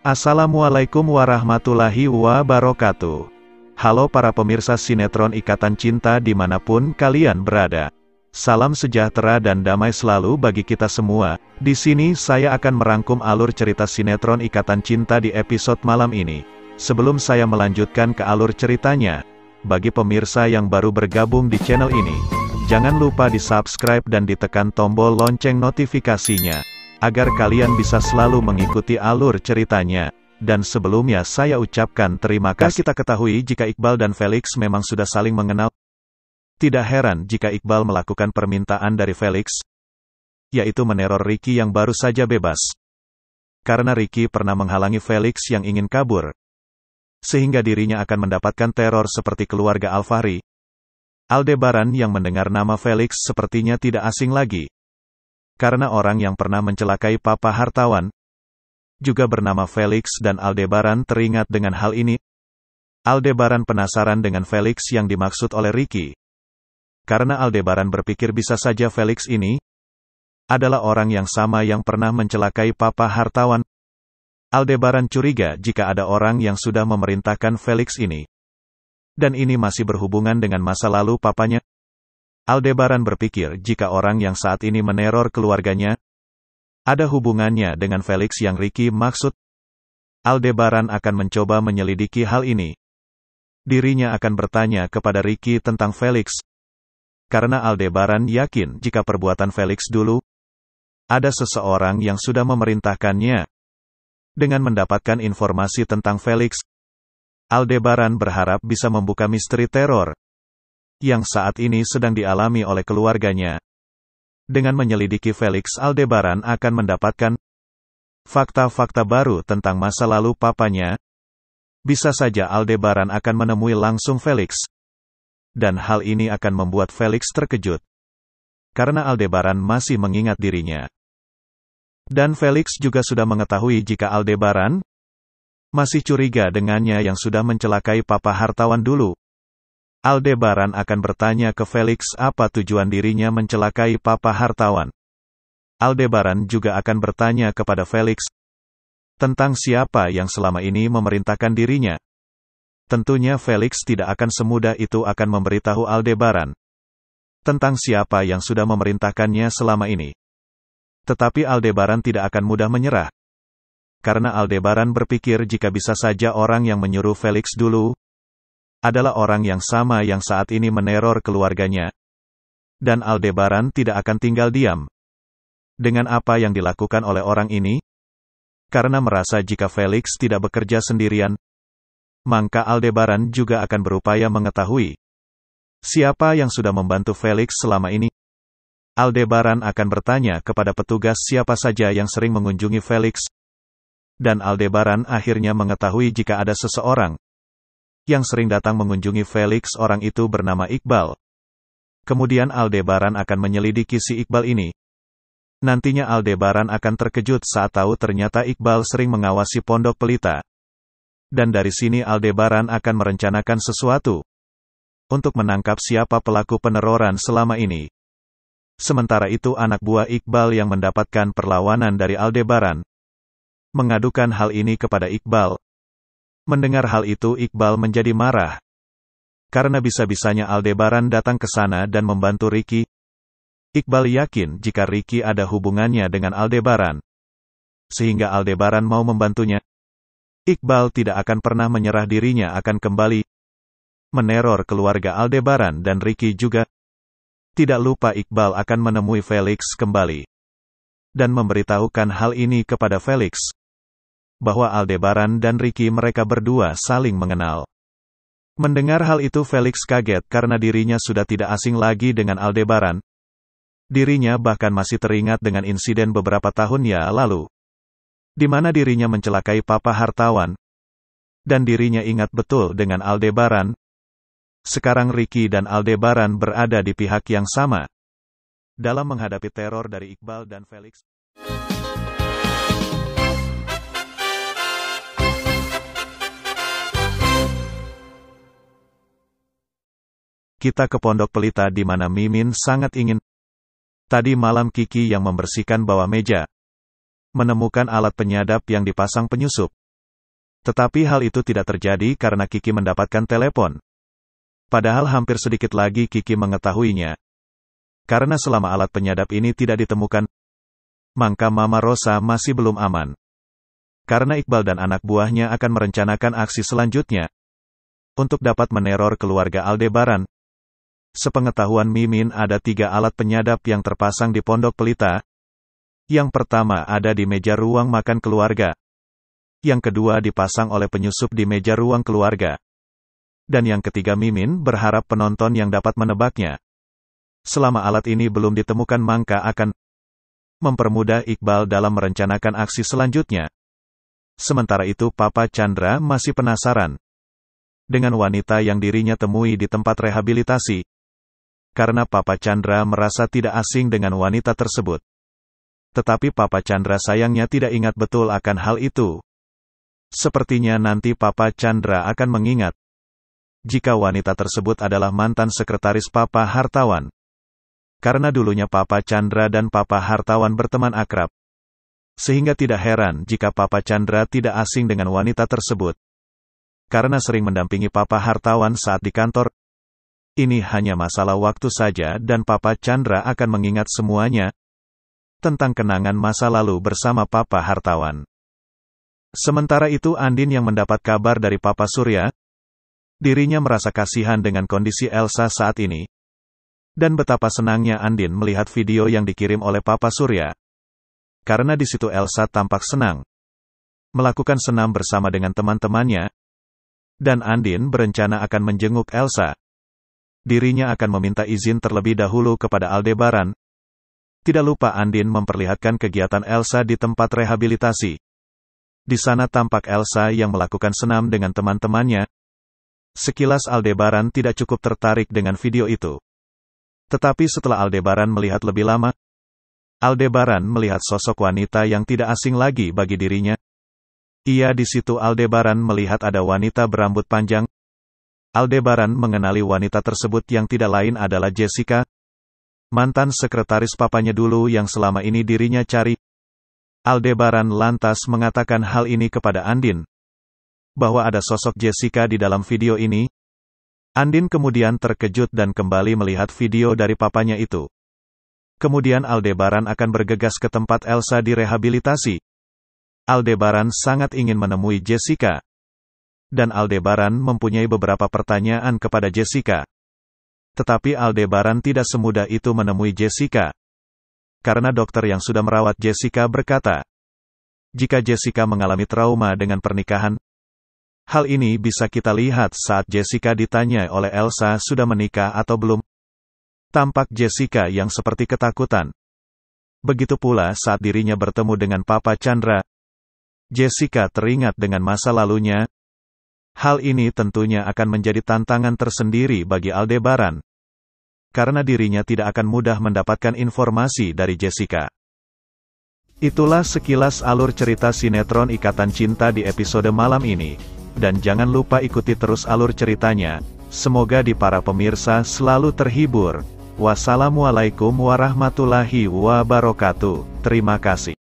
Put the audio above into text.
Assalamualaikum warahmatullahi wabarakatuh. Halo para pemirsa sinetron Ikatan Cinta dimanapun kalian berada. Salam sejahtera dan damai selalu bagi kita semua. Di sini saya akan merangkum alur cerita sinetron Ikatan Cinta di episode malam ini. Sebelum saya melanjutkan ke alur ceritanya, bagi pemirsa yang baru bergabung di channel ini, jangan lupa di subscribe dan ditekan tombol lonceng notifikasinya agar kalian bisa selalu mengikuti alur ceritanya. Dan sebelumnya saya ucapkan terima kasih. Kita ketahui jika Iqbal dan Felix memang sudah saling mengenal. Tidak heran jika Iqbal melakukan permintaan dari Felix, yaitu meneror Ricky yang baru saja bebas. Karena Ricky pernah menghalangi Felix yang ingin kabur, sehingga dirinya akan mendapatkan teror seperti keluarga Alfari, Aldebaran yang mendengar nama Felix sepertinya tidak asing lagi karena orang yang pernah mencelakai papa hartawan, juga bernama Felix dan Aldebaran teringat dengan hal ini. Aldebaran penasaran dengan Felix yang dimaksud oleh Ricky. Karena Aldebaran berpikir bisa saja Felix ini adalah orang yang sama yang pernah mencelakai papa hartawan. Aldebaran curiga jika ada orang yang sudah memerintahkan Felix ini. Dan ini masih berhubungan dengan masa lalu papanya. Aldebaran berpikir jika orang yang saat ini meneror keluarganya, ada hubungannya dengan Felix yang Ricky maksud. Aldebaran akan mencoba menyelidiki hal ini. Dirinya akan bertanya kepada Ricky tentang Felix. Karena Aldebaran yakin jika perbuatan Felix dulu, ada seseorang yang sudah memerintahkannya. Dengan mendapatkan informasi tentang Felix, Aldebaran berharap bisa membuka misteri teror yang saat ini sedang dialami oleh keluarganya. Dengan menyelidiki Felix Aldebaran akan mendapatkan fakta-fakta baru tentang masa lalu papanya. Bisa saja Aldebaran akan menemui langsung Felix. Dan hal ini akan membuat Felix terkejut. Karena Aldebaran masih mengingat dirinya. Dan Felix juga sudah mengetahui jika Aldebaran masih curiga dengannya yang sudah mencelakai papa hartawan dulu. Aldebaran akan bertanya ke Felix apa tujuan dirinya mencelakai papa hartawan. Aldebaran juga akan bertanya kepada Felix tentang siapa yang selama ini memerintahkan dirinya. Tentunya Felix tidak akan semudah itu akan memberitahu Aldebaran tentang siapa yang sudah memerintahkannya selama ini. Tetapi Aldebaran tidak akan mudah menyerah. Karena Aldebaran berpikir jika bisa saja orang yang menyuruh Felix dulu, adalah orang yang sama yang saat ini meneror keluarganya. Dan Aldebaran tidak akan tinggal diam. Dengan apa yang dilakukan oleh orang ini? Karena merasa jika Felix tidak bekerja sendirian, maka Aldebaran juga akan berupaya mengetahui siapa yang sudah membantu Felix selama ini. Aldebaran akan bertanya kepada petugas siapa saja yang sering mengunjungi Felix. Dan Aldebaran akhirnya mengetahui jika ada seseorang yang sering datang mengunjungi Felix orang itu bernama Iqbal. Kemudian Aldebaran akan menyelidiki si Iqbal ini. Nantinya Aldebaran akan terkejut saat tahu ternyata Iqbal sering mengawasi pondok pelita. Dan dari sini Aldebaran akan merencanakan sesuatu untuk menangkap siapa pelaku peneroran selama ini. Sementara itu anak buah Iqbal yang mendapatkan perlawanan dari Aldebaran mengadukan hal ini kepada Iqbal, Mendengar hal itu Iqbal menjadi marah. Karena bisa-bisanya Aldebaran datang ke sana dan membantu Ricky. Iqbal yakin jika Ricky ada hubungannya dengan Aldebaran. Sehingga Aldebaran mau membantunya. Iqbal tidak akan pernah menyerah dirinya akan kembali meneror keluarga Aldebaran dan Ricky juga. Tidak lupa Iqbal akan menemui Felix kembali dan memberitahukan hal ini kepada Felix bahwa Aldebaran dan Ricky mereka berdua saling mengenal. Mendengar hal itu Felix kaget karena dirinya sudah tidak asing lagi dengan Aldebaran. Dirinya bahkan masih teringat dengan insiden beberapa tahun ya lalu. Di mana dirinya mencelakai papa hartawan. Dan dirinya ingat betul dengan Aldebaran. Sekarang Ricky dan Aldebaran berada di pihak yang sama. Dalam menghadapi teror dari Iqbal dan Felix. kita ke Pondok Pelita di mana Mimin sangat ingin. Tadi malam Kiki yang membersihkan bawah meja. Menemukan alat penyadap yang dipasang penyusup. Tetapi hal itu tidak terjadi karena Kiki mendapatkan telepon. Padahal hampir sedikit lagi Kiki mengetahuinya. Karena selama alat penyadap ini tidak ditemukan, maka Mama Rosa masih belum aman. Karena Iqbal dan anak buahnya akan merencanakan aksi selanjutnya. Untuk dapat meneror keluarga Aldebaran, sepengetahuan Mimin ada tiga alat penyadap yang terpasang di pondok pelita. Yang pertama ada di meja ruang makan keluarga. Yang kedua dipasang oleh penyusup di meja ruang keluarga. Dan yang ketiga Mimin berharap penonton yang dapat menebaknya. Selama alat ini belum ditemukan Mangka akan mempermudah Iqbal dalam merencanakan aksi selanjutnya. Sementara itu Papa Chandra masih penasaran dengan wanita yang dirinya temui di tempat rehabilitasi karena Papa Chandra merasa tidak asing dengan wanita tersebut. Tetapi Papa Chandra sayangnya tidak ingat betul akan hal itu. Sepertinya nanti Papa Chandra akan mengingat. Jika wanita tersebut adalah mantan sekretaris Papa Hartawan. Karena dulunya Papa Chandra dan Papa Hartawan berteman akrab. Sehingga tidak heran jika Papa Chandra tidak asing dengan wanita tersebut karena sering mendampingi Papa Hartawan saat di kantor, ini hanya masalah waktu saja dan Papa Chandra akan mengingat semuanya tentang kenangan masa lalu bersama Papa Hartawan. Sementara itu Andin yang mendapat kabar dari Papa Surya, dirinya merasa kasihan dengan kondisi Elsa saat ini. Dan betapa senangnya Andin melihat video yang dikirim oleh Papa Surya. Karena di situ Elsa tampak senang. Melakukan senam bersama dengan teman-temannya. Dan Andin berencana akan menjenguk Elsa dirinya akan meminta izin terlebih dahulu kepada Aldebaran. Tidak lupa Andin memperlihatkan kegiatan Elsa di tempat rehabilitasi. Di sana tampak Elsa yang melakukan senam dengan teman-temannya. Sekilas Aldebaran tidak cukup tertarik dengan video itu. Tetapi setelah Aldebaran melihat lebih lama, Aldebaran melihat sosok wanita yang tidak asing lagi bagi dirinya. Ia di situ Aldebaran melihat ada wanita berambut panjang, Aldebaran mengenali wanita tersebut yang tidak lain adalah Jessica, mantan sekretaris papanya dulu yang selama ini dirinya cari. Aldebaran lantas mengatakan hal ini kepada Andin, bahwa ada sosok Jessica di dalam video ini. Andin kemudian terkejut dan kembali melihat video dari papanya itu. Kemudian Aldebaran akan bergegas ke tempat Elsa direhabilitasi. Aldebaran sangat ingin menemui Jessica dan Aldebaran mempunyai beberapa pertanyaan kepada Jessica. Tetapi Aldebaran tidak semudah itu menemui Jessica. Karena dokter yang sudah merawat Jessica berkata, jika Jessica mengalami trauma dengan pernikahan, hal ini bisa kita lihat saat Jessica ditanya oleh Elsa sudah menikah atau belum. Tampak Jessica yang seperti ketakutan. Begitu pula saat dirinya bertemu dengan Papa Chandra, Jessica teringat dengan masa lalunya, Hal ini tentunya akan menjadi tantangan tersendiri bagi Aldebaran, karena dirinya tidak akan mudah mendapatkan informasi dari Jessica. Itulah sekilas alur cerita sinetron Ikatan Cinta di episode malam ini. Dan jangan lupa ikuti terus alur ceritanya, semoga di para pemirsa selalu terhibur. Wassalamualaikum warahmatullahi wabarakatuh. Terima kasih.